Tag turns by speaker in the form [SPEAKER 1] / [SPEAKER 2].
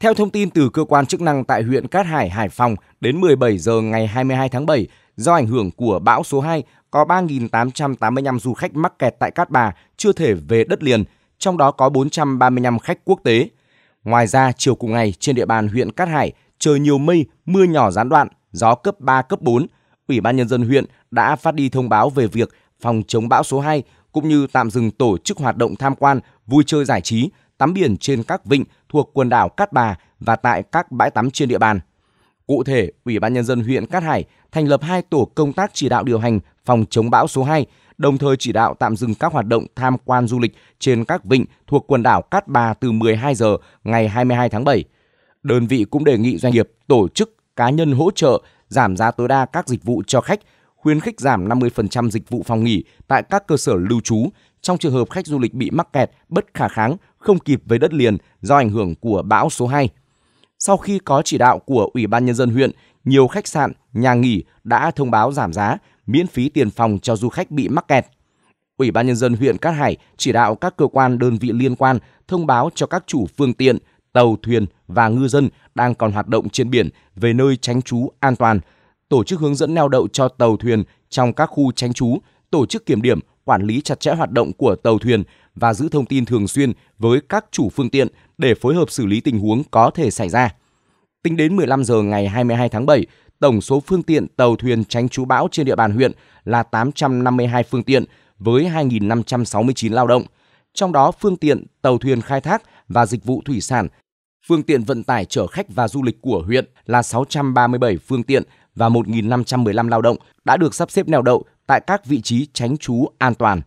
[SPEAKER 1] Theo thông tin từ cơ quan chức năng tại huyện Cát Hải, Hải Phòng, đến 17 giờ ngày 22 tháng 7, do ảnh hưởng của bão số 2, có 3.885 du khách mắc kẹt tại Cát Bà chưa thể về đất liền, trong đó có 435 khách quốc tế. Ngoài ra, chiều cùng ngày trên địa bàn huyện Cát Hải trời nhiều mây, mưa nhỏ gián đoạn, gió cấp 3 cấp 4. Ủy ban nhân dân huyện đã phát đi thông báo về việc phòng chống bão số 2 cũng như tạm dừng tổ chức hoạt động tham quan, vui chơi giải trí, tắm biển trên các vịnh thuộc quần đảo Cát Bà và tại các bãi tắm trên địa bàn. Cụ thể, Ủy ban Nhân dân huyện Cát Hải thành lập hai tổ công tác chỉ đạo điều hành phòng chống bão số 2, đồng thời chỉ đạo tạm dừng các hoạt động tham quan du lịch trên các vịnh thuộc quần đảo Cát Bà từ 12 giờ ngày 22 tháng 7. Đơn vị cũng đề nghị doanh nghiệp, tổ chức, cá nhân hỗ trợ giảm giá tối đa các dịch vụ cho khách khuyến khích giảm 50% dịch vụ phòng nghỉ tại các cơ sở lưu trú trong trường hợp khách du lịch bị mắc kẹt, bất khả kháng, không kịp về đất liền do ảnh hưởng của bão số 2. Sau khi có chỉ đạo của Ủy ban nhân dân huyện, nhiều khách sạn, nhà nghỉ đã thông báo giảm giá, miễn phí tiền phòng cho du khách bị mắc kẹt. Ủy ban nhân dân huyện Cát Hải chỉ đạo các cơ quan đơn vị liên quan thông báo cho các chủ phương tiện, tàu thuyền và ngư dân đang còn hoạt động trên biển về nơi tránh trú an toàn tổ chức hướng dẫn neo đậu cho tàu thuyền trong các khu tránh trú, tổ chức kiểm điểm, quản lý chặt chẽ hoạt động của tàu thuyền và giữ thông tin thường xuyên với các chủ phương tiện để phối hợp xử lý tình huống có thể xảy ra. Tính đến 15 giờ ngày 22 tháng 7, tổng số phương tiện tàu thuyền tránh trú bão trên địa bàn huyện là 852 phương tiện với 2.569 lao động. Trong đó, phương tiện tàu thuyền khai thác và dịch vụ thủy sản, phương tiện vận tải chở khách và du lịch của huyện là 637 phương tiện và 1.515 lao động đã được sắp xếp neo đậu tại các vị trí tránh trú an toàn.